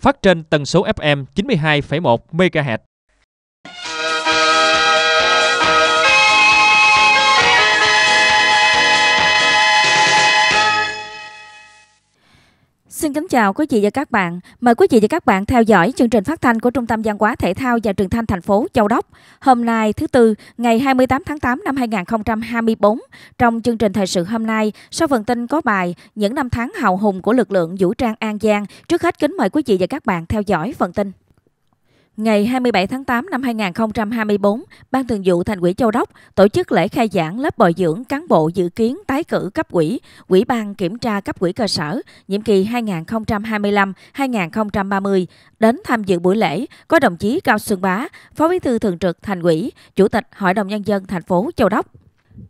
phát trên tần số FM 92,1 MHz Xin kính chào quý vị và các bạn. Mời quý vị và các bạn theo dõi chương trình phát thanh của Trung tâm Văn hóa Thể thao và Truyền thanh thành phố Châu Đốc. Hôm nay thứ tư, ngày 28 tháng 8 năm 2024, trong chương trình thời sự hôm nay, sau phần tin có bài Những năm tháng hào hùng của lực lượng vũ trang An Giang, trước hết kính mời quý vị và các bạn theo dõi phần tin. Ngày 27 tháng 8 năm 2024, Ban Thường vụ Thành ủy Châu Đốc tổ chức lễ khai giảng lớp bồi dưỡng cán bộ dự kiến tái cử cấp ủy, Ủy ban kiểm tra cấp ủy cơ sở nhiệm kỳ 2025-2030. Đến tham dự buổi lễ có đồng chí Cao Xuân Bá, Phó Bí thư Thường trực Thành ủy, Chủ tịch Hội đồng nhân dân thành phố Châu Đốc.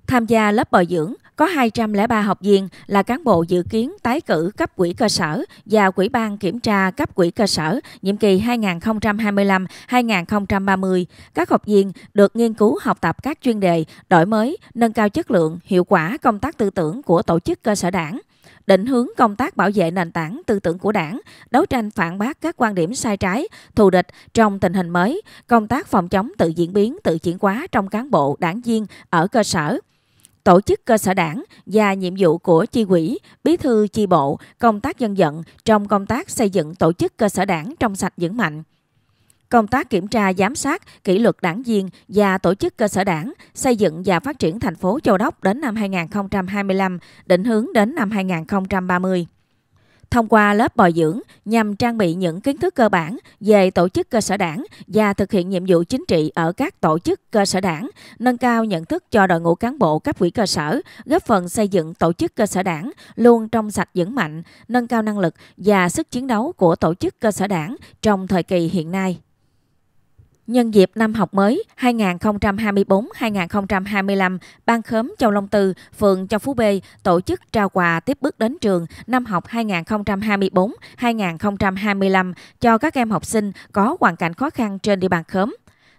Tham gia lớp bồi dưỡng, có 203 học viên là cán bộ dự kiến tái cử cấp quỹ cơ sở và quỹ ban kiểm tra cấp quỹ cơ sở nhiệm kỳ 2025-2030. Các học viên được nghiên cứu học tập các chuyên đề đổi mới, nâng cao chất lượng, hiệu quả công tác tư tưởng của tổ chức cơ sở đảng định hướng công tác bảo vệ nền tảng tư tưởng của đảng, đấu tranh phản bác các quan điểm sai trái, thù địch trong tình hình mới, công tác phòng chống tự diễn biến, tự chuyển hóa trong cán bộ, đảng viên ở cơ sở, tổ chức cơ sở đảng và nhiệm vụ của chi quỹ, bí thư chi bộ, công tác dân vận trong công tác xây dựng tổ chức cơ sở đảng trong sạch vững mạnh. Công tác kiểm tra giám sát, kỷ luật đảng viên và tổ chức cơ sở đảng, xây dựng và phát triển thành phố Châu Đốc đến năm 2025, định hướng đến năm 2030 thông qua lớp bồi dưỡng nhằm trang bị những kiến thức cơ bản về tổ chức cơ sở đảng và thực hiện nhiệm vụ chính trị ở các tổ chức cơ sở đảng, nâng cao nhận thức cho đội ngũ cán bộ cấp quỹ cơ sở, góp phần xây dựng tổ chức cơ sở đảng luôn trong sạch vững mạnh, nâng cao năng lực và sức chiến đấu của tổ chức cơ sở đảng trong thời kỳ hiện nay. Nhân dịp năm học mới 2024-2025, Ban khóm Châu Long Tư, phường Châu Phú B tổ chức trao quà tiếp bước đến trường năm học 2024-2025 cho các em học sinh có hoàn cảnh khó khăn trên địa bàn khóm.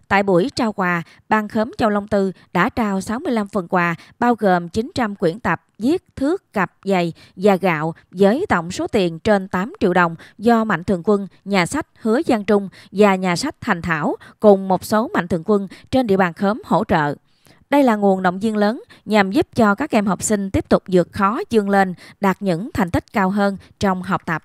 Tại buổi trao quà, Ban khóm Châu Long Tư đã trao 65 phần quà bao gồm 900 quyển tập viết, thước, cặp, giày và gạo với tổng số tiền trên 8 triệu đồng do Mạnh Thường Quân, nhà sách Hứa Giang Trung và nhà sách Thành Thảo cùng một số Mạnh Thường Quân trên địa bàn khóm hỗ trợ. Đây là nguồn động viên lớn nhằm giúp cho các em học sinh tiếp tục vượt khó dương lên, đạt những thành tích cao hơn trong học tập.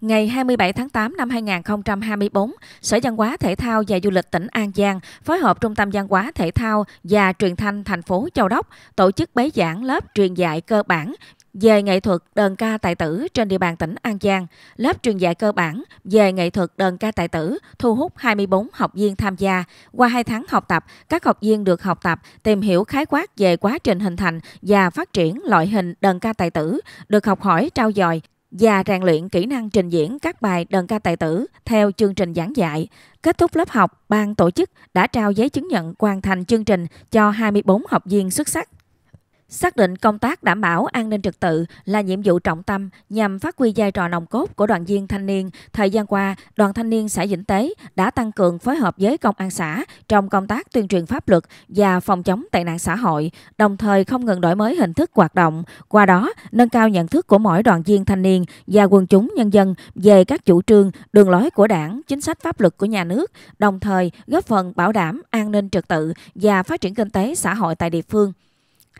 Ngày 27 tháng 8 năm 2024, Sở Văn hóa Thể thao và Du lịch tỉnh An Giang phối hợp Trung tâm Văn hóa Thể thao và Truyền thanh thành phố Châu Đốc tổ chức bế giảng lớp truyền dạy cơ bản về nghệ thuật đơn ca tài tử trên địa bàn tỉnh An Giang. Lớp truyền dạy cơ bản về nghệ thuật đơn ca tài tử thu hút 24 học viên tham gia. Qua 2 tháng học tập, các học viên được học tập tìm hiểu khái quát về quá trình hình thành và phát triển loại hình đơn ca tài tử, được học hỏi trao dồi và rèn luyện kỹ năng trình diễn các bài đơn ca tài tử theo chương trình giảng dạy. Kết thúc lớp học, ban tổ chức đã trao giấy chứng nhận hoàn thành chương trình cho 24 học viên xuất sắc. Xác định công tác đảm bảo an ninh trật tự là nhiệm vụ trọng tâm nhằm phát huy vai trò nòng cốt của đoàn viên thanh niên. Thời gian qua, đoàn thanh niên xã Vĩnh Tế đã tăng cường phối hợp với công an xã trong công tác tuyên truyền pháp luật và phòng chống tệ nạn xã hội, đồng thời không ngừng đổi mới hình thức hoạt động, qua đó nâng cao nhận thức của mỗi đoàn viên thanh niên và quần chúng nhân dân về các chủ trương, đường lối của đảng, chính sách pháp luật của nhà nước, đồng thời góp phần bảo đảm an ninh trật tự và phát triển kinh tế xã hội tại địa phương.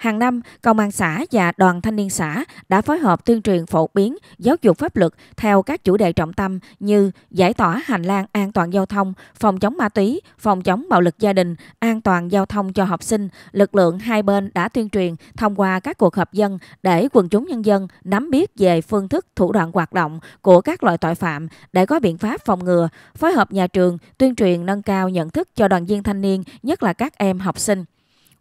Hàng năm, Công an xã và Đoàn Thanh niên xã đã phối hợp tuyên truyền phổ biến giáo dục pháp luật theo các chủ đề trọng tâm như giải tỏa hành lang an toàn giao thông, phòng chống ma túy, phòng chống bạo lực gia đình, an toàn giao thông cho học sinh. Lực lượng hai bên đã tuyên truyền thông qua các cuộc họp dân để quần chúng nhân dân nắm biết về phương thức thủ đoạn hoạt động của các loại tội phạm để có biện pháp phòng ngừa, phối hợp nhà trường tuyên truyền nâng cao nhận thức cho đoàn viên thanh niên, nhất là các em học sinh.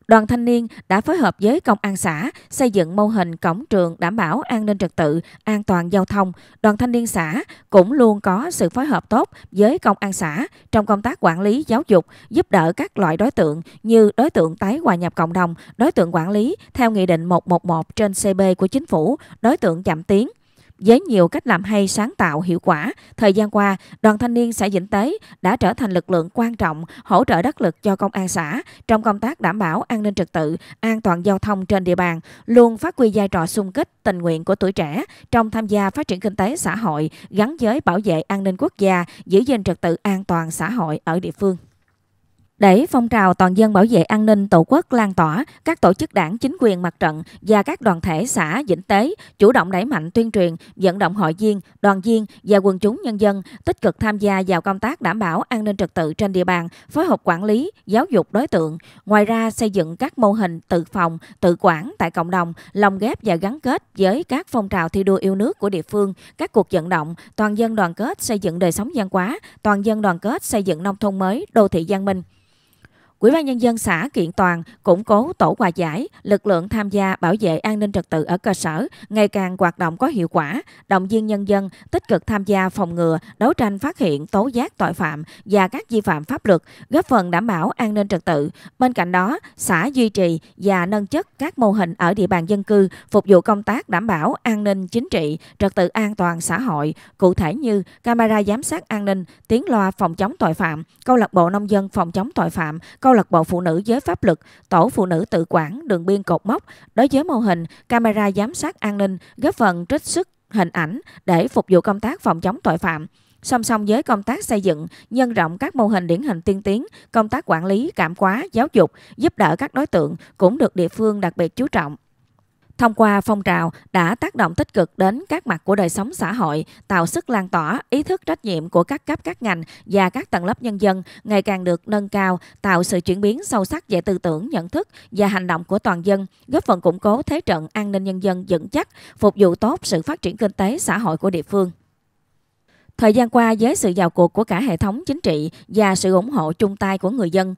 Đoàn thanh niên đã phối hợp với công an xã xây dựng mô hình cổng trường đảm bảo an ninh trật tự, an toàn giao thông. Đoàn thanh niên xã cũng luôn có sự phối hợp tốt với công an xã trong công tác quản lý giáo dục, giúp đỡ các loại đối tượng như đối tượng tái hòa nhập cộng đồng, đối tượng quản lý theo Nghị định 111 trên CB của Chính phủ, đối tượng chậm tiến, với nhiều cách làm hay sáng tạo hiệu quả, thời gian qua, đoàn thanh niên xã Vĩnh Tế đã trở thành lực lượng quan trọng hỗ trợ đắc lực cho công an xã trong công tác đảm bảo an ninh trật tự, an toàn giao thông trên địa bàn, luôn phát huy vai trò sung kích tình nguyện của tuổi trẻ trong tham gia phát triển kinh tế xã hội gắn với bảo vệ an ninh quốc gia, giữ gìn trật tự an toàn xã hội ở địa phương. Để phong trào toàn dân bảo vệ an ninh Tổ quốc lan tỏa, các tổ chức đảng, chính quyền mặt trận và các đoàn thể xã dĩnh Tế chủ động đẩy mạnh tuyên truyền, vận động hội viên, đoàn viên và quần chúng nhân dân tích cực tham gia vào công tác đảm bảo an ninh trật tự trên địa bàn, phối hợp quản lý, giáo dục đối tượng. Ngoài ra, xây dựng các mô hình tự phòng, tự quản tại cộng đồng, lồng ghép và gắn kết với các phong trào thi đua yêu nước của địa phương, các cuộc vận động, toàn dân đoàn kết xây dựng đời sống văn hóa, toàn dân đoàn kết xây dựng nông thôn mới, đô thị văn minh. Ủy ban nhân dân xã kiện toàn củng cố tổ hòa giải, lực lượng tham gia bảo vệ an ninh trật tự ở cơ sở ngày càng hoạt động có hiệu quả, động viên nhân dân tích cực tham gia phòng ngừa, đấu tranh phát hiện, tố giác tội phạm và các vi phạm pháp luật, góp phần đảm bảo an ninh trật tự. Bên cạnh đó, xã duy trì và nâng chất các mô hình ở địa bàn dân cư phục vụ công tác đảm bảo an ninh chính trị, trật tự an toàn xã hội, cụ thể như camera giám sát an ninh, tiếng loa phòng chống tội phạm, câu lạc bộ nông dân phòng chống tội phạm, câu lạc bộ phụ nữ giới pháp luật, tổ phụ nữ tự quản, đường biên cột mốc, đối với mô hình camera giám sát an ninh góp phần trích xuất hình ảnh để phục vụ công tác phòng chống tội phạm. Song song với công tác xây dựng, nhân rộng các mô hình điển hình tiên tiến, công tác quản lý, cảm hóa, giáo dục, giúp đỡ các đối tượng cũng được địa phương đặc biệt chú trọng. Thông qua phong trào đã tác động tích cực đến các mặt của đời sống xã hội, tạo sức lan tỏa, ý thức trách nhiệm của các cấp các ngành và các tầng lớp nhân dân ngày càng được nâng cao, tạo sự chuyển biến sâu sắc về tư tưởng, nhận thức và hành động của toàn dân, góp phần củng cố thế trận an ninh nhân dân vững chắc, phục vụ tốt sự phát triển kinh tế xã hội của địa phương. Thời gian qua, với sự vào cuộc của cả hệ thống chính trị và sự ủng hộ chung tay của người dân,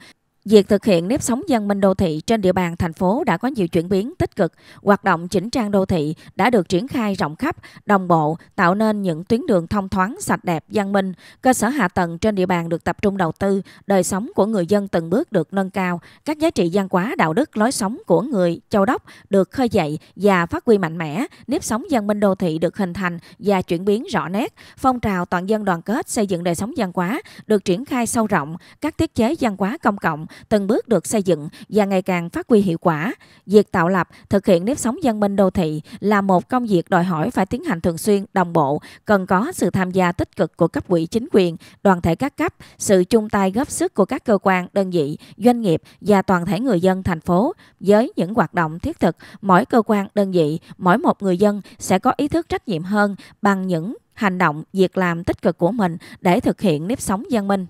Việc thực hiện nếp sống dân minh đô thị trên địa bàn thành phố đã có nhiều chuyển biến tích cực, hoạt động chỉnh trang đô thị đã được triển khai rộng khắp, đồng bộ, tạo nên những tuyến đường thông thoáng, sạch đẹp, văn minh, cơ sở hạ tầng trên địa bàn được tập trung đầu tư, đời sống của người dân từng bước được nâng cao, các giá trị văn hóa đạo đức lối sống của người châu đốc được khơi dậy và phát huy mạnh mẽ, nếp sống dân minh đô thị được hình thành và chuyển biến rõ nét, phong trào toàn dân đoàn kết xây dựng đời sống văn hóa được triển khai sâu rộng, các thiết chế văn hóa công cộng từng bước được xây dựng và ngày càng phát huy hiệu quả. Việc tạo lập, thực hiện nếp sống dân minh đô thị là một công việc đòi hỏi phải tiến hành thường xuyên, đồng bộ, cần có sự tham gia tích cực của cấp ủy chính quyền, đoàn thể các cấp, sự chung tay góp sức của các cơ quan, đơn vị, doanh nghiệp và toàn thể người dân thành phố. Với những hoạt động thiết thực, mỗi cơ quan, đơn vị, mỗi một người dân sẽ có ý thức trách nhiệm hơn bằng những hành động, việc làm tích cực của mình để thực hiện nếp sống dân minh.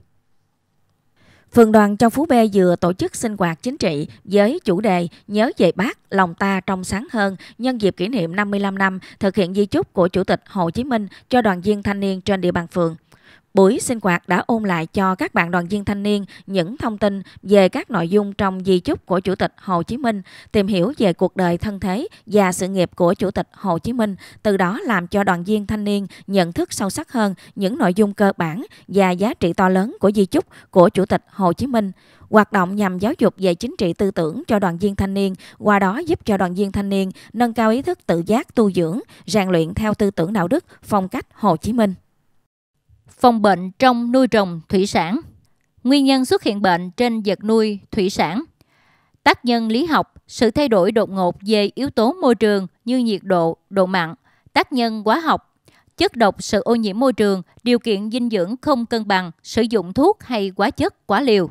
Phường đoàn Châu Phú B vừa tổ chức sinh hoạt chính trị với chủ đề Nhớ về bác, lòng ta trong sáng hơn nhân dịp kỷ niệm 55 năm thực hiện di chúc của Chủ tịch Hồ Chí Minh cho đoàn viên thanh niên trên địa bàn phường. Buổi sinh hoạt đã ôn lại cho các bạn đoàn viên thanh niên những thông tin về các nội dung trong di chúc của Chủ tịch Hồ Chí Minh, tìm hiểu về cuộc đời thân thế và sự nghiệp của Chủ tịch Hồ Chí Minh, từ đó làm cho đoàn viên thanh niên nhận thức sâu sắc hơn những nội dung cơ bản và giá trị to lớn của di chúc của Chủ tịch Hồ Chí Minh hoạt động nhằm giáo dục về chính trị tư tưởng cho đoàn viên thanh niên, qua đó giúp cho đoàn viên thanh niên nâng cao ý thức tự giác tu dưỡng, rèn luyện theo tư tưởng đạo đức, phong cách Hồ Chí Minh. Phòng bệnh trong nuôi trồng thủy sản Nguyên nhân xuất hiện bệnh trên vật nuôi thủy sản Tác nhân lý học, sự thay đổi đột ngột về yếu tố môi trường như nhiệt độ, độ mặn, tác nhân hóa học, chất độc, sự ô nhiễm môi trường, điều kiện dinh dưỡng không cân bằng, sử dụng thuốc hay quá chất, quá liều,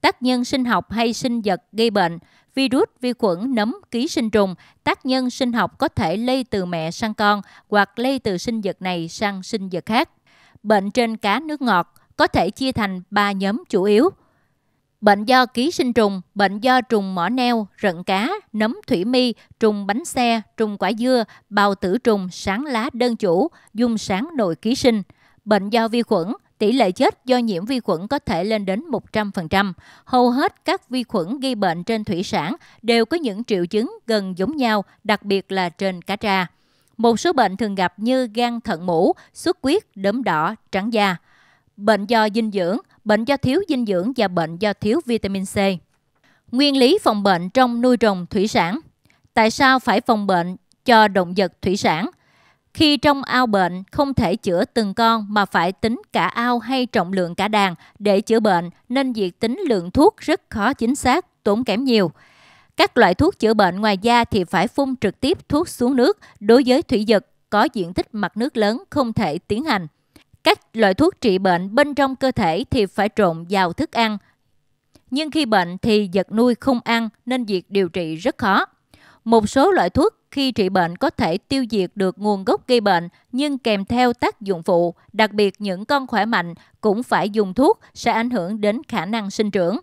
tác nhân sinh học hay sinh vật gây bệnh, virus, vi khuẩn, nấm, ký sinh trùng, tác nhân sinh học có thể lây từ mẹ sang con hoặc lây từ sinh vật này sang sinh vật khác bệnh trên cá nước ngọt có thể chia thành 3 nhóm chủ yếu. Bệnh do ký sinh trùng, bệnh do trùng mỏ neo, rận cá, nấm thủy mi, trùng bánh xe, trùng quả dưa, bào tử trùng, sáng lá đơn chủ, dung sáng nội ký sinh. Bệnh do vi khuẩn, tỷ lệ chết do nhiễm vi khuẩn có thể lên đến 100%. Hầu hết các vi khuẩn gây bệnh trên thủy sản đều có những triệu chứng gần giống nhau, đặc biệt là trên cá tra. Một số bệnh thường gặp như gan thận mũ, xuất huyết, đốm đỏ, trắng da. Bệnh do dinh dưỡng, bệnh do thiếu dinh dưỡng và bệnh do thiếu vitamin C. Nguyên lý phòng bệnh trong nuôi trồng thủy sản. Tại sao phải phòng bệnh cho động vật thủy sản? Khi trong ao bệnh không thể chữa từng con mà phải tính cả ao hay trọng lượng cả đàn để chữa bệnh nên việc tính lượng thuốc rất khó chính xác, tốn kém nhiều. Các loại thuốc chữa bệnh ngoài da thì phải phun trực tiếp thuốc xuống nước đối với thủy vật có diện tích mặt nước lớn không thể tiến hành. Các loại thuốc trị bệnh bên trong cơ thể thì phải trộn vào thức ăn. Nhưng khi bệnh thì vật nuôi không ăn nên việc điều trị rất khó. Một số loại thuốc khi trị bệnh có thể tiêu diệt được nguồn gốc gây bệnh nhưng kèm theo tác dụng phụ, đặc biệt những con khỏe mạnh cũng phải dùng thuốc sẽ ảnh hưởng đến khả năng sinh trưởng.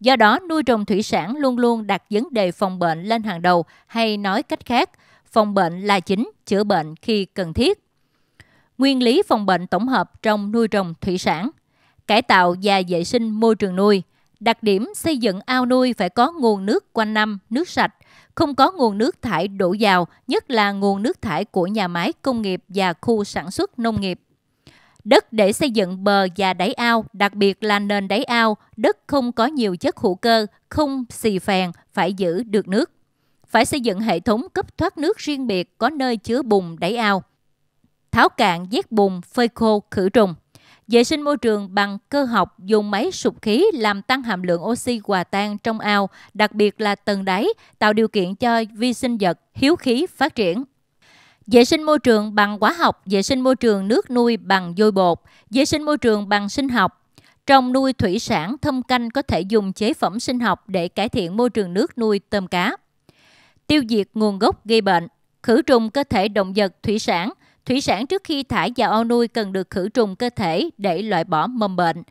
Do đó, nuôi trồng thủy sản luôn luôn đặt vấn đề phòng bệnh lên hàng đầu hay nói cách khác, phòng bệnh là chính, chữa bệnh khi cần thiết. Nguyên lý phòng bệnh tổng hợp trong nuôi trồng thủy sản, cải tạo và vệ sinh môi trường nuôi, đặc điểm xây dựng ao nuôi phải có nguồn nước quanh năm, nước sạch, không có nguồn nước thải đổ vào, nhất là nguồn nước thải của nhà máy công nghiệp và khu sản xuất nông nghiệp đất để xây dựng bờ và đáy ao, đặc biệt là nền đáy ao, đất không có nhiều chất hữu cơ, không xì phèn, phải giữ được nước. Phải xây dựng hệ thống cấp thoát nước riêng biệt có nơi chứa bùn đáy ao. Tháo cạn, vét bùn, phơi khô, khử trùng. Vệ sinh môi trường bằng cơ học dùng máy sụp khí làm tăng hàm lượng oxy hòa tan trong ao, đặc biệt là tầng đáy, tạo điều kiện cho vi sinh vật hiếu khí phát triển. Vệ sinh môi trường bằng hóa học, vệ sinh môi trường nước nuôi bằng vôi bột, vệ sinh môi trường bằng sinh học. Trong nuôi thủy sản, thâm canh có thể dùng chế phẩm sinh học để cải thiện môi trường nước nuôi tôm cá. Tiêu diệt nguồn gốc gây bệnh, khử trùng cơ thể động vật thủy sản. Thủy sản trước khi thải vào ao nuôi cần được khử trùng cơ thể để loại bỏ mầm bệnh.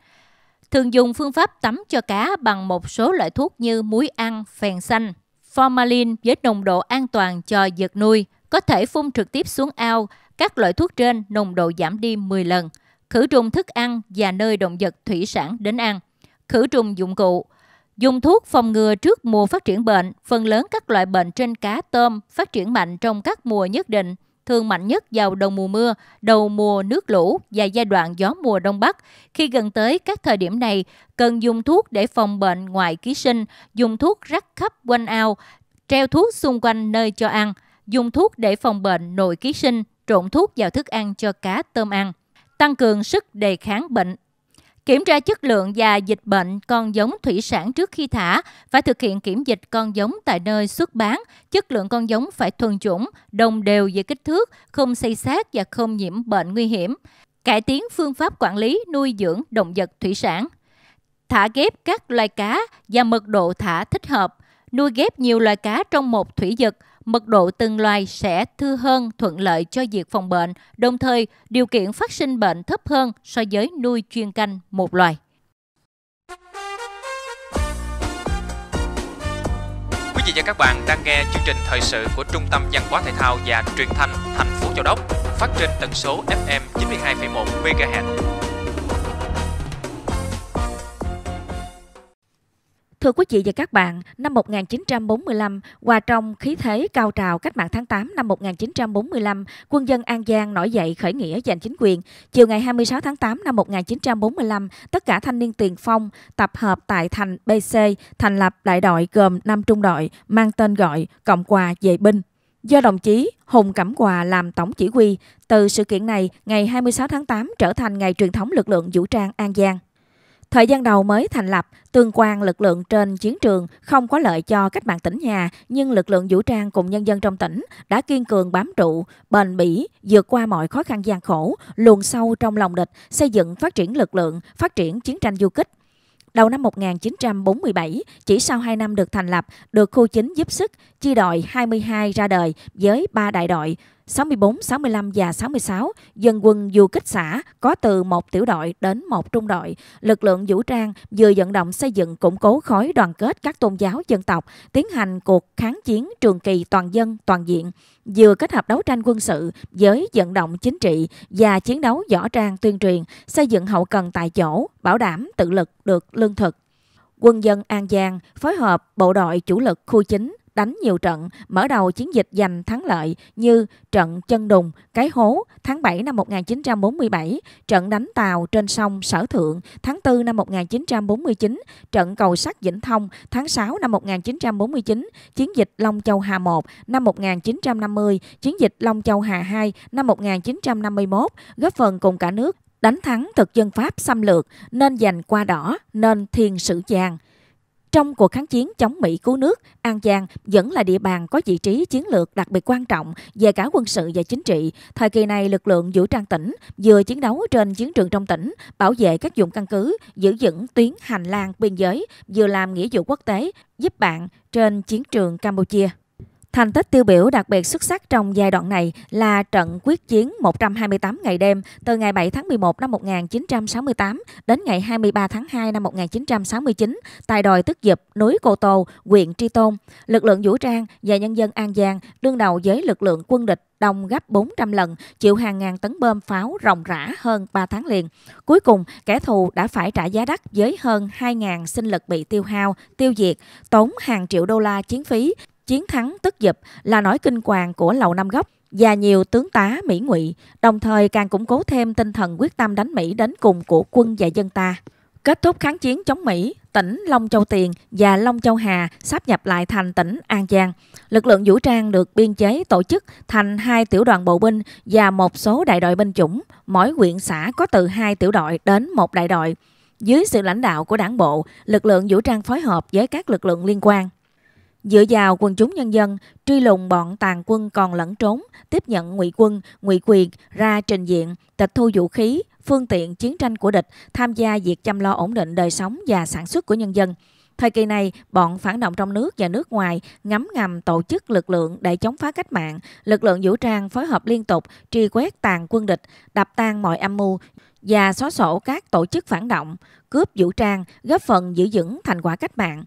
Thường dùng phương pháp tắm cho cá bằng một số loại thuốc như muối ăn, phèn xanh, formalin với nồng độ an toàn cho vật nuôi – có thể phun trực tiếp xuống ao, các loại thuốc trên nồng độ giảm đi 10 lần. Khử trùng thức ăn và nơi động vật thủy sản đến ăn. Khử trùng dụng cụ. Dùng thuốc phòng ngừa trước mùa phát triển bệnh, phần lớn các loại bệnh trên cá tôm phát triển mạnh trong các mùa nhất định, thường mạnh nhất vào đầu mùa mưa, đầu mùa nước lũ và giai đoạn gió mùa đông bắc. Khi gần tới các thời điểm này, cần dùng thuốc để phòng bệnh ngoại ký sinh, dùng thuốc rắc khắp quanh ao, treo thuốc xung quanh nơi cho ăn – dùng thuốc để phòng bệnh nội ký sinh, trộn thuốc vào thức ăn cho cá tôm ăn, tăng cường sức đề kháng bệnh. Kiểm tra chất lượng và dịch bệnh con giống thủy sản trước khi thả, phải thực hiện kiểm dịch con giống tại nơi xuất bán, chất lượng con giống phải thuần chủng, đồng đều về kích thước, không xây xác và không nhiễm bệnh nguy hiểm. Cải tiến phương pháp quản lý nuôi dưỡng động vật thủy sản. Thả ghép các loài cá và mật độ thả thích hợp. Nuôi ghép nhiều loài cá trong một thủy vật – mật độ từng loài sẽ thưa hơn thuận lợi cho việc phòng bệnh, đồng thời điều kiện phát sinh bệnh thấp hơn so với nuôi chuyên canh một loài. Quý vị và các bạn đang nghe chương trình thời sự của Trung tâm Văn hóa Thể thao và Truyền thanh thành phố Châu Đốc phát trên tần số FM 92,1 MHz Thưa quý vị và các bạn, năm 1945, hòa trong khí thế cao trào cách mạng tháng 8 năm 1945, quân dân An Giang nổi dậy khởi nghĩa giành chính quyền. Chiều ngày 26 tháng 8 năm 1945, tất cả thanh niên tiền phong tập hợp tại thành BC, thành lập đại đội gồm 5 trung đội mang tên gọi Cộng hòa Vệ binh. Do đồng chí Hùng Cẩm Hòa làm tổng chỉ huy, từ sự kiện này, ngày 26 tháng 8 trở thành ngày truyền thống lực lượng vũ trang An Giang. Thời gian đầu mới thành lập, tương quan lực lượng trên chiến trường không có lợi cho cách mạng tỉnh nhà, nhưng lực lượng vũ trang cùng nhân dân trong tỉnh đã kiên cường bám trụ, bền bỉ, vượt qua mọi khó khăn gian khổ, luồn sâu trong lòng địch, xây dựng phát triển lực lượng, phát triển chiến tranh du kích. Đầu năm 1947, chỉ sau 2 năm được thành lập, được khu chính giúp sức, chi đội 22 ra đời với 3 đại đội, 64, 65 và 66, dân quân du kích xã có từ một tiểu đội đến một trung đội. Lực lượng vũ trang vừa vận động xây dựng củng cố khối đoàn kết các tôn giáo dân tộc, tiến hành cuộc kháng chiến trường kỳ toàn dân, toàn diện, vừa kết hợp đấu tranh quân sự với vận động chính trị và chiến đấu võ trang tuyên truyền, xây dựng hậu cần tại chỗ, bảo đảm tự lực được lương thực, quân dân An Giang phối hợp bộ đội chủ lực khu chính đánh nhiều trận, mở đầu chiến dịch giành thắng lợi như trận Chân Đùng, Cái Hố tháng 7 năm 1947, trận đánh Tàu trên sông Sở Thượng tháng 4 năm 1949, trận Cầu Sắt Vĩnh Thông tháng 6 năm 1949, chiến dịch Long Châu Hà 1 năm 1950, chiến dịch Long Châu Hà 2 năm 1951, góp phần cùng cả nước đánh thắng thực dân Pháp xâm lược nên giành qua đỏ nên thiên sử giang. Trong cuộc kháng chiến chống Mỹ cứu nước, An Giang vẫn là địa bàn có vị trí chiến lược đặc biệt quan trọng về cả quân sự và chính trị. Thời kỳ này, lực lượng vũ trang tỉnh vừa chiến đấu trên chiến trường trong tỉnh, bảo vệ các dụng căn cứ, giữ vững tuyến hành lang biên giới, vừa làm nghĩa vụ quốc tế, giúp bạn trên chiến trường Campuchia. Thành tích tiêu biểu đặc biệt xuất sắc trong giai đoạn này là trận quyết chiến 128 ngày đêm từ ngày 7 tháng 11 năm 1968 đến ngày 23 tháng 2 năm 1969 tại đồi Tức Dịp, núi Cô Tô, huyện Tri Tôn. Lực lượng vũ trang và nhân dân An Giang đương đầu với lực lượng quân địch đông gấp 400 lần, chịu hàng ngàn tấn bơm pháo rồng rã hơn 3 tháng liền. Cuối cùng, kẻ thù đã phải trả giá đắt với hơn 2.000 sinh lực bị tiêu hao, tiêu diệt, tốn hàng triệu đô la chiến phí, Chiến thắng tức dịp là nỗi kinh hoàng của Lầu Năm Góc và nhiều tướng tá Mỹ ngụy, đồng thời càng củng cố thêm tinh thần quyết tâm đánh Mỹ đến cùng của quân và dân ta. Kết thúc kháng chiến chống Mỹ, tỉnh Long Châu Tiền và Long Châu Hà sắp nhập lại thành tỉnh An Giang. Lực lượng vũ trang được biên chế tổ chức thành hai tiểu đoàn bộ binh và một số đại đội binh chủng. Mỗi huyện xã có từ hai tiểu đội đến một đại đội. Dưới sự lãnh đạo của đảng bộ, lực lượng vũ trang phối hợp với các lực lượng liên quan. Dựa vào quần chúng nhân dân, truy lùng bọn tàn quân còn lẫn trốn, tiếp nhận ngụy quân, ngụy quyền ra trình diện, tịch thu vũ khí, phương tiện chiến tranh của địch, tham gia việc chăm lo ổn định đời sống và sản xuất của nhân dân. Thời kỳ này, bọn phản động trong nước và nước ngoài ngấm ngầm tổ chức lực lượng để chống phá cách mạng, lực lượng vũ trang phối hợp liên tục truy quét tàn quân địch, đập tan mọi âm mưu và xóa sổ các tổ chức phản động, cướp vũ trang, góp phần giữ vững thành quả cách mạng.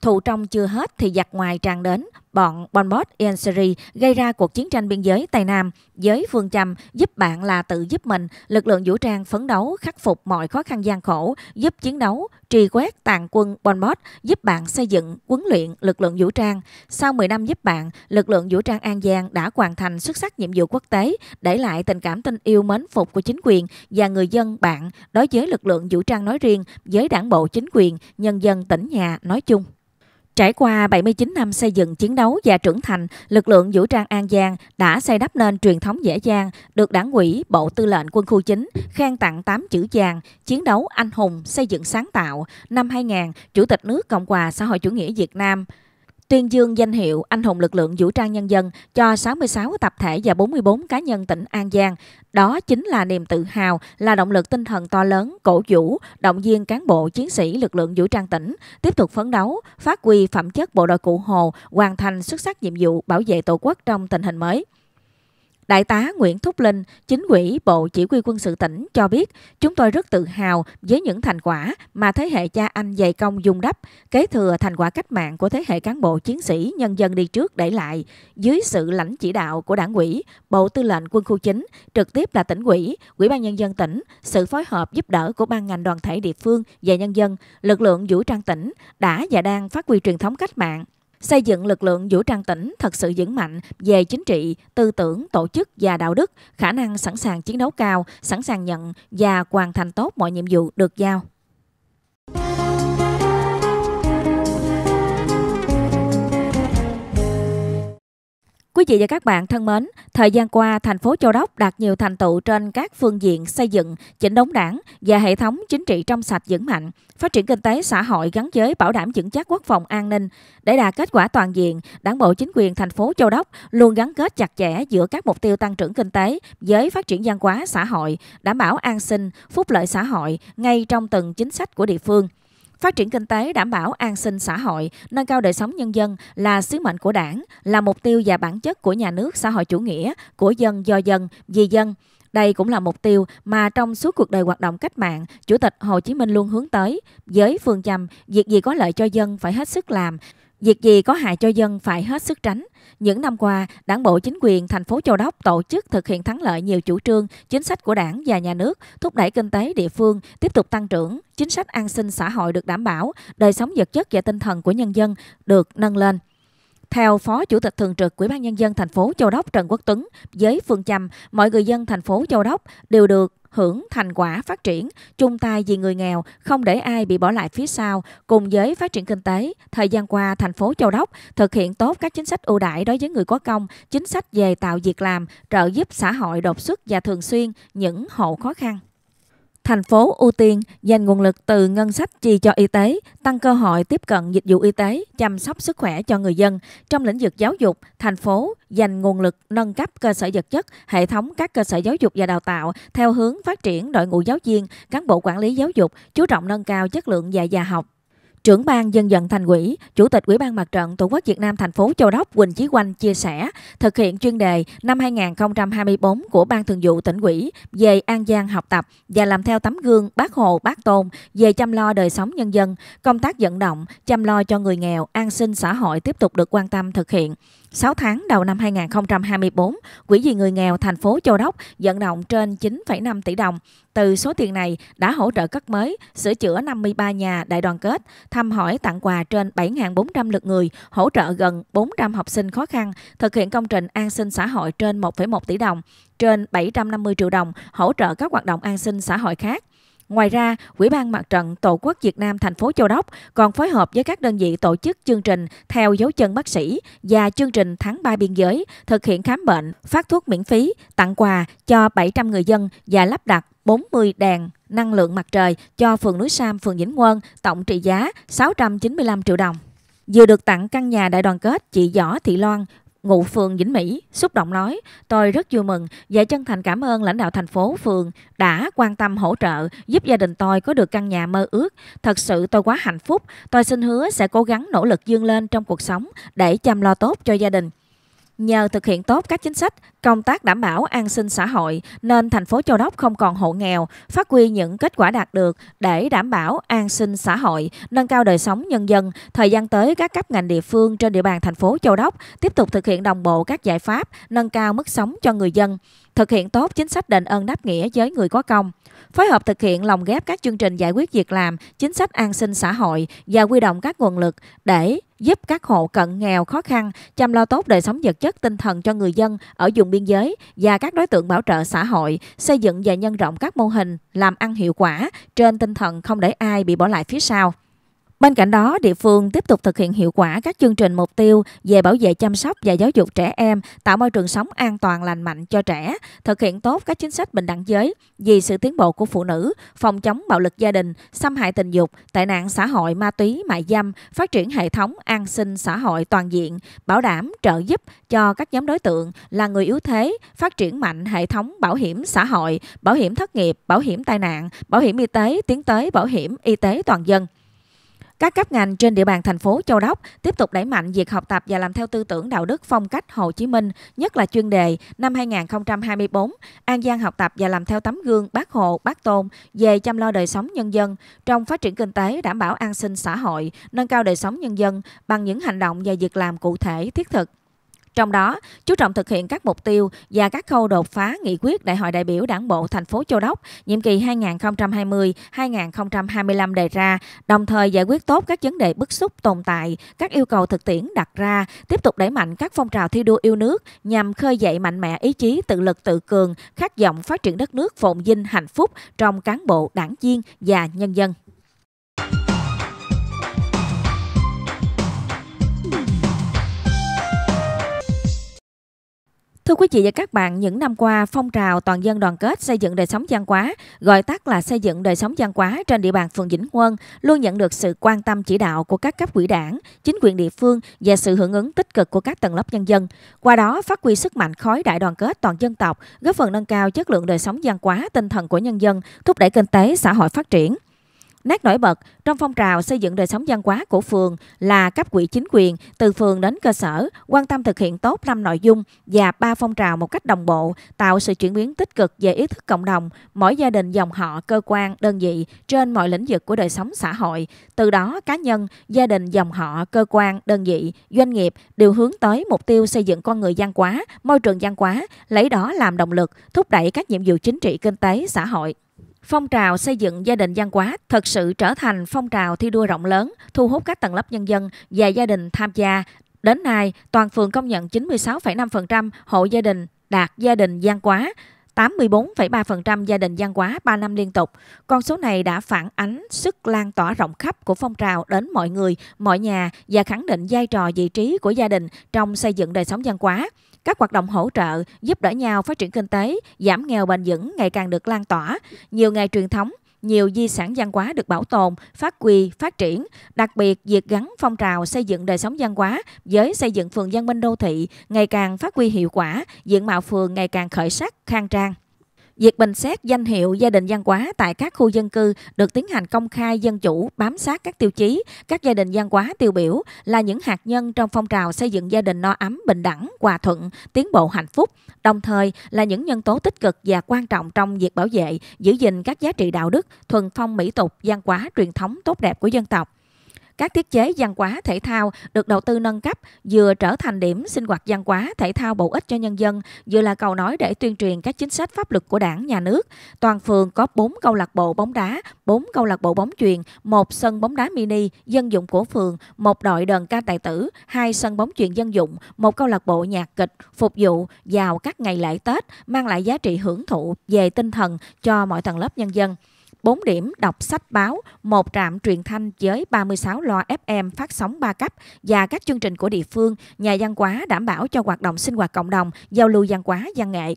Thụ trong chưa hết thì giặc ngoài tràn đến, bọn Bonbot Enseri gây ra cuộc chiến tranh biên giới Tây Nam với phương châm giúp bạn là tự giúp mình, lực lượng vũ trang phấn đấu khắc phục mọi khó khăn gian khổ, giúp chiến đấu, trì quét tàn quân Bonbot, giúp bạn xây dựng, huấn luyện lực lượng vũ trang. Sau 10 năm giúp bạn, lực lượng vũ trang An Giang đã hoàn thành xuất sắc nhiệm vụ quốc tế, để lại tình cảm tin yêu mến phục của chính quyền và người dân bạn đối với lực lượng vũ trang nói riêng, với đảng bộ chính quyền, nhân dân tỉnh nhà nói chung. Trải qua 79 năm xây dựng chiến đấu và trưởng thành, lực lượng vũ trang An Giang đã xây đắp nên truyền thống dễ dàng, được đảng ủy, bộ tư lệnh quân khu 9 khen tặng 8 chữ vàng, chiến đấu anh hùng, xây dựng sáng tạo, năm 2000, Chủ tịch nước Cộng hòa xã hội chủ nghĩa Việt Nam tuyên dương danh hiệu Anh hùng lực lượng vũ trang nhân dân cho 66 tập thể và 44 cá nhân tỉnh An Giang. Đó chính là niềm tự hào, là động lực tinh thần to lớn, cổ vũ, động viên cán bộ chiến sĩ lực lượng vũ trang tỉnh tiếp tục phấn đấu, phát huy phẩm chất bộ đội cụ Hồ, hoàn thành xuất sắc nhiệm vụ bảo vệ Tổ quốc trong tình hình mới. Đại tá Nguyễn Thúc Linh, chính ủy Bộ Chỉ huy quân sự tỉnh cho biết, chúng tôi rất tự hào với những thành quả mà thế hệ cha anh dày công dung đắp, kế thừa thành quả cách mạng của thế hệ cán bộ chiến sĩ nhân dân đi trước để lại, dưới sự lãnh chỉ đạo của đảng ủy, Bộ Tư lệnh Quân khu chính, trực tiếp là tỉnh ủy, Ủy ban Nhân dân tỉnh, sự phối hợp giúp đỡ của ban ngành đoàn thể địa phương và nhân dân, lực lượng vũ trang tỉnh đã và đang phát huy truyền thống cách mạng, xây dựng lực lượng vũ trang tỉnh thật sự vững mạnh về chính trị, tư tưởng, tổ chức và đạo đức, khả năng sẵn sàng chiến đấu cao, sẵn sàng nhận và hoàn thành tốt mọi nhiệm vụ được giao. Quý vị và các bạn thân mến, thời gian qua, thành phố Châu Đốc đạt nhiều thành tựu trên các phương diện xây dựng, chỉnh đốn đảng và hệ thống chính trị trong sạch vững mạnh, phát triển kinh tế xã hội gắn với bảo đảm vững chắc quốc phòng an ninh. Để đạt kết quả toàn diện, Đảng bộ chính quyền thành phố Châu Đốc luôn gắn kết chặt chẽ giữa các mục tiêu tăng trưởng kinh tế với phát triển văn hóa xã hội, đảm bảo an sinh, phúc lợi xã hội ngay trong từng chính sách của địa phương. Phát triển kinh tế đảm bảo an sinh xã hội, nâng cao đời sống nhân dân là sứ mệnh của đảng, là mục tiêu và bản chất của nhà nước xã hội chủ nghĩa, của dân do dân, vì dân. Đây cũng là mục tiêu mà trong suốt cuộc đời hoạt động cách mạng, Chủ tịch Hồ Chí Minh luôn hướng tới. Với phương châm, việc gì có lợi cho dân phải hết sức làm, Việc gì có hại cho dân phải hết sức tránh. Những năm qua, Đảng bộ chính quyền thành phố Châu Đốc tổ chức thực hiện thắng lợi nhiều chủ trương, chính sách của Đảng và nhà nước, thúc đẩy kinh tế địa phương tiếp tục tăng trưởng, chính sách an sinh xã hội được đảm bảo, đời sống vật chất và tinh thần của nhân dân được nâng lên. Theo Phó Chủ tịch Thường trực Ủy ban Nhân dân thành phố Châu Đốc Trần Quốc Tuấn, với phương châm mọi người dân thành phố Châu Đốc đều được hưởng thành quả phát triển, chung tay vì người nghèo, không để ai bị bỏ lại phía sau, cùng với phát triển kinh tế. Thời gian qua, thành phố Châu Đốc thực hiện tốt các chính sách ưu đãi đối với người có công, chính sách về tạo việc làm, trợ giúp xã hội đột xuất và thường xuyên những hộ khó khăn. Thành phố ưu tiên dành nguồn lực từ ngân sách chi cho y tế, tăng cơ hội tiếp cận dịch vụ y tế, chăm sóc sức khỏe cho người dân. Trong lĩnh vực giáo dục, thành phố dành nguồn lực nâng cấp cơ sở vật chất, hệ thống các cơ sở giáo dục và đào tạo theo hướng phát triển đội ngũ giáo viên, cán bộ quản lý giáo dục, chú trọng nâng cao chất lượng dạy và học. Trưởng ban dân vận thành ủy, Chủ tịch Ủy ban Mặt trận Tổ quốc Việt Nam thành phố Châu Đốc Quỳnh Chí Quanh chia sẻ, thực hiện chuyên đề năm 2024 của Ban Thường vụ tỉnh ủy về An Giang học tập và làm theo tấm gương Bác Hồ, Bác Tôn về chăm lo đời sống nhân dân, công tác vận động, chăm lo cho người nghèo, an sinh xã hội tiếp tục được quan tâm thực hiện. 6 tháng đầu năm 2024, Quỹ vì người nghèo thành phố Châu Đốc vận động trên 9,5 tỷ đồng. Từ số tiền này đã hỗ trợ cất mới, sửa chữa 53 nhà đại đoàn kết, thăm hỏi tặng quà trên 7.400 lượt người, hỗ trợ gần 400 học sinh khó khăn, thực hiện công trình an sinh xã hội trên 1,1 tỷ đồng, trên 750 triệu đồng hỗ trợ các hoạt động an sinh xã hội khác. Ngoài ra, quỹ ban Mặt trận Tổ quốc Việt Nam thành phố Châu Đốc còn phối hợp với các đơn vị tổ chức chương trình theo dấu chân bác sĩ và chương trình tháng 3 biên giới thực hiện khám bệnh, phát thuốc miễn phí, tặng quà cho 700 người dân và lắp đặt 40 đèn năng lượng mặt trời cho phường Núi Sam, phường Vĩnh Quân, tổng trị giá 695 triệu đồng vừa được tặng căn nhà đại đoàn kết chị Võ Thị Loan, ngụ phường Vĩnh Mỹ, xúc động nói, tôi rất vui mừng và chân thành cảm ơn lãnh đạo thành phố phường đã quan tâm hỗ trợ giúp gia đình tôi có được căn nhà mơ ước. Thật sự tôi quá hạnh phúc, tôi xin hứa sẽ cố gắng nỗ lực dương lên trong cuộc sống để chăm lo tốt cho gia đình. Nhờ thực hiện tốt các chính sách, công tác đảm bảo an sinh xã hội nên thành phố Châu Đốc không còn hộ nghèo, phát huy những kết quả đạt được để đảm bảo an sinh xã hội, nâng cao đời sống nhân dân. Thời gian tới, các cấp ngành địa phương trên địa bàn thành phố Châu Đốc tiếp tục thực hiện đồng bộ các giải pháp nâng cao mức sống cho người dân thực hiện tốt chính sách đền ơn đáp nghĩa với người có công, phối hợp thực hiện lồng ghép các chương trình giải quyết việc làm, chính sách an sinh xã hội và quy động các nguồn lực để giúp các hộ cận nghèo khó khăn chăm lo tốt đời sống vật chất tinh thần cho người dân ở vùng biên giới và các đối tượng bảo trợ xã hội, xây dựng và nhân rộng các mô hình làm ăn hiệu quả trên tinh thần không để ai bị bỏ lại phía sau. Bên cạnh đó, địa phương tiếp tục thực hiện hiệu quả các chương trình mục tiêu về bảo vệ chăm sóc và giáo dục trẻ em, tạo môi trường sống an toàn lành mạnh cho trẻ, thực hiện tốt các chính sách bình đẳng giới vì sự tiến bộ của phụ nữ, phòng chống bạo lực gia đình, xâm hại tình dục, tệ nạn xã hội ma túy mại dâm, phát triển hệ thống an sinh xã hội toàn diện, bảo đảm trợ giúp cho các nhóm đối tượng là người yếu thế, phát triển mạnh hệ thống bảo hiểm xã hội, bảo hiểm thất nghiệp, bảo hiểm tai nạn, bảo hiểm y tế, tiến tới bảo hiểm y tế toàn dân. Các cấp ngành trên địa bàn thành phố Châu Đốc tiếp tục đẩy mạnh việc học tập và làm theo tư tưởng đạo đức phong cách Hồ Chí Minh, nhất là chuyên đề năm 2024 An Giang học tập và làm theo tấm gương Bác Hồ, Bác Tôn về chăm lo đời sống nhân dân trong phát triển kinh tế, đảm bảo an sinh xã hội, nâng cao đời sống nhân dân bằng những hành động và việc làm cụ thể thiết thực trong đó, chú trọng thực hiện các mục tiêu và các khâu đột phá nghị quyết Đại hội đại biểu Đảng bộ thành phố Châu Đốc nhiệm kỳ 2020-2025 đề ra, đồng thời giải quyết tốt các vấn đề bức xúc tồn tại, các yêu cầu thực tiễn đặt ra, tiếp tục đẩy mạnh các phong trào thi đua yêu nước nhằm khơi dậy mạnh mẽ ý chí tự lực tự cường, khát vọng phát triển đất nước phồn vinh hạnh phúc trong cán bộ, đảng viên và nhân dân. Thưa quý vị và các bạn, những năm qua, phong trào toàn dân đoàn kết xây dựng đời sống văn hóa, gọi tắt là xây dựng đời sống văn hóa trên địa bàn phường Vĩnh Quân luôn nhận được sự quan tâm chỉ đạo của các cấp ủy đảng, chính quyền địa phương và sự hưởng ứng tích cực của các tầng lớp nhân dân. Qua đó, phát huy sức mạnh khối đại đoàn kết toàn dân tộc, góp phần nâng cao chất lượng đời sống văn hóa, tinh thần của nhân dân, thúc đẩy kinh tế xã hội phát triển. Nét nổi bật trong phong trào xây dựng đời sống văn hóa của phường là cấp quỹ chính quyền từ phường đến cơ sở quan tâm thực hiện tốt năm nội dung và ba phong trào một cách đồng bộ, tạo sự chuyển biến tích cực về ý thức cộng đồng, mỗi gia đình dòng họ, cơ quan, đơn vị trên mọi lĩnh vực của đời sống xã hội. Từ đó cá nhân, gia đình dòng họ, cơ quan, đơn vị, doanh nghiệp đều hướng tới mục tiêu xây dựng con người văn hóa, môi trường văn hóa, lấy đó làm động lực thúc đẩy các nhiệm vụ chính trị kinh tế xã hội. Phong trào xây dựng gia đình văn hóa thật sự trở thành phong trào thi đua rộng lớn, thu hút các tầng lớp nhân dân và gia đình tham gia. Đến nay, toàn phường công nhận 96,5% hộ gia đình đạt gia đình văn hóa, 84,3% gia đình văn hóa 3 năm liên tục. Con số này đã phản ánh sức lan tỏa rộng khắp của phong trào đến mọi người, mọi nhà và khẳng định vai trò vị trí của gia đình trong xây dựng đời sống văn hóa. Các hoạt động hỗ trợ giúp đỡ nhau phát triển kinh tế, giảm nghèo bền vững ngày càng được lan tỏa. Nhiều ngày truyền thống, nhiều di sản văn hóa được bảo tồn, phát huy, phát triển. Đặc biệt, việc gắn phong trào xây dựng đời sống văn hóa với xây dựng phường văn minh đô thị ngày càng phát huy hiệu quả, diện mạo phường ngày càng khởi sắc, khang trang. Việc bình xét danh hiệu gia đình văn hóa tại các khu dân cư được tiến hành công khai dân chủ, bám sát các tiêu chí, các gia đình văn hóa tiêu biểu là những hạt nhân trong phong trào xây dựng gia đình no ấm, bình đẳng, hòa thuận, tiến bộ hạnh phúc, đồng thời là những nhân tố tích cực và quan trọng trong việc bảo vệ, giữ gìn các giá trị đạo đức, thuần phong mỹ tục, văn hóa truyền thống tốt đẹp của dân tộc các thiết chế văn hóa thể thao được đầu tư nâng cấp vừa trở thành điểm sinh hoạt văn hóa thể thao bổ ích cho nhân dân, vừa là cầu nói để tuyên truyền các chính sách pháp luật của đảng, nhà nước. Toàn phường có 4 câu lạc bộ bóng đá, 4 câu lạc bộ bóng chuyền, một sân bóng đá mini dân dụng của phường, một đội đờn ca tài tử, hai sân bóng chuyền dân dụng, một câu lạc bộ nhạc kịch phục vụ vào các ngày lễ Tết, mang lại giá trị hưởng thụ về tinh thần cho mọi tầng lớp nhân dân. 4 điểm đọc sách báo, một trạm truyền thanh với 36 loa FM phát sóng 3 cấp và các chương trình của địa phương, nhà văn hóa đảm bảo cho hoạt động sinh hoạt cộng đồng, giao lưu văn hóa văn nghệ.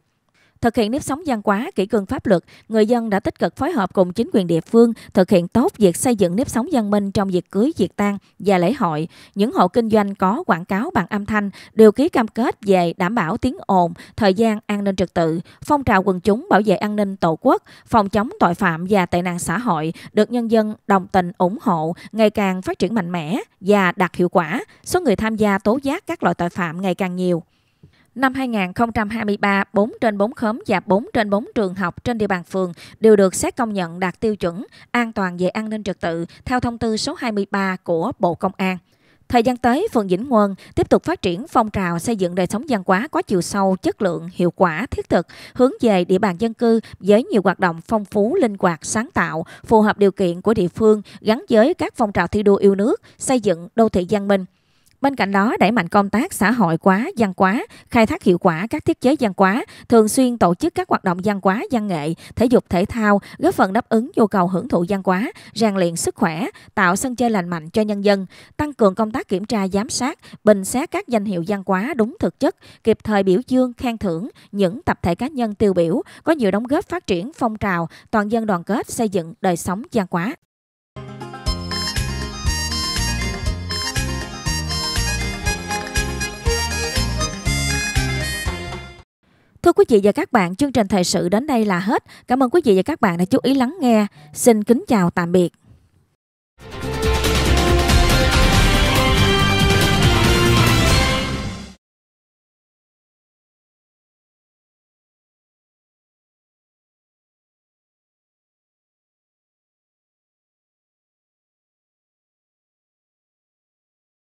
Thực hiện nếp sống văn hóa, kỷ cương pháp luật, người dân đã tích cực phối hợp cùng chính quyền địa phương thực hiện tốt việc xây dựng nếp sống văn minh trong việc cưới, việc tang và lễ hội. Những hộ kinh doanh có quảng cáo bằng âm thanh đều ký cam kết về đảm bảo tiếng ồn, thời gian an ninh trật tự, phong trào quần chúng bảo vệ an ninh tổ quốc, phòng chống tội phạm và tệ nạn xã hội được nhân dân đồng tình ủng hộ, ngày càng phát triển mạnh mẽ và đạt hiệu quả. Số người tham gia tố giác các loại tội phạm ngày càng nhiều. Năm 2023, 4 trên 4 khóm và 4 trên 4 trường học trên địa bàn phường đều được xét công nhận đạt tiêu chuẩn an toàn về an ninh trật tự theo thông tư số 23 của Bộ Công an. Thời gian tới, phường Vĩnh quân tiếp tục phát triển phong trào xây dựng đời sống văn hóa có chiều sâu, chất lượng, hiệu quả, thiết thực, hướng về địa bàn dân cư với nhiều hoạt động phong phú, linh hoạt, sáng tạo, phù hợp điều kiện của địa phương, gắn với các phong trào thi đua yêu nước, xây dựng đô thị văn minh. Bên cạnh đó, đẩy mạnh công tác xã hội hóa, văn hóa, khai thác hiệu quả các thiết chế văn hóa, thường xuyên tổ chức các hoạt động văn hóa, văn nghệ, thể dục thể thao, góp phần đáp ứng nhu cầu hưởng thụ văn hóa, rèn luyện sức khỏe, tạo sân chơi lành mạnh cho nhân dân, tăng cường công tác kiểm tra giám sát, bình xét các danh hiệu văn hóa đúng thực chất, kịp thời biểu dương, khen thưởng những tập thể cá nhân tiêu biểu có nhiều đóng góp phát triển phong trào toàn dân đoàn kết xây dựng đời sống văn hóa. Thưa quý vị và các bạn, chương trình thời sự đến đây là hết. Cảm ơn quý vị và các bạn đã chú ý lắng nghe. Xin kính chào tạm biệt.